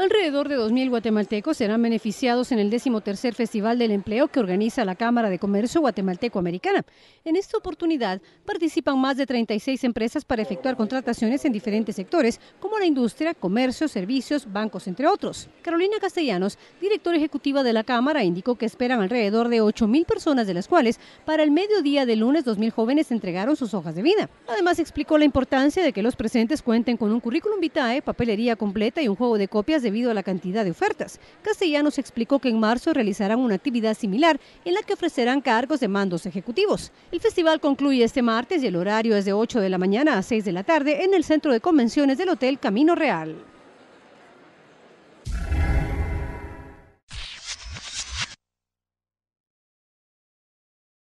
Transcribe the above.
Alrededor de 2.000 guatemaltecos serán beneficiados en el 13 Festival del Empleo que organiza la Cámara de Comercio Guatemalteco-Americana. En esta oportunidad participan más de 36 empresas para efectuar contrataciones en diferentes sectores, como la industria, comercio, servicios, bancos, entre otros. Carolina Castellanos, directora ejecutiva de la Cámara, indicó que esperan alrededor de 8.000 personas, de las cuales para el mediodía de lunes 2.000 jóvenes entregaron sus hojas de vida. Además explicó la importancia de que los presentes cuenten con un currículum vitae, papelería completa y un juego de copias de debido a la cantidad de ofertas. Castellanos explicó que en marzo realizarán una actividad similar en la que ofrecerán cargos de mandos ejecutivos. El festival concluye este martes y el horario es de 8 de la mañana a 6 de la tarde en el Centro de Convenciones del Hotel Camino Real.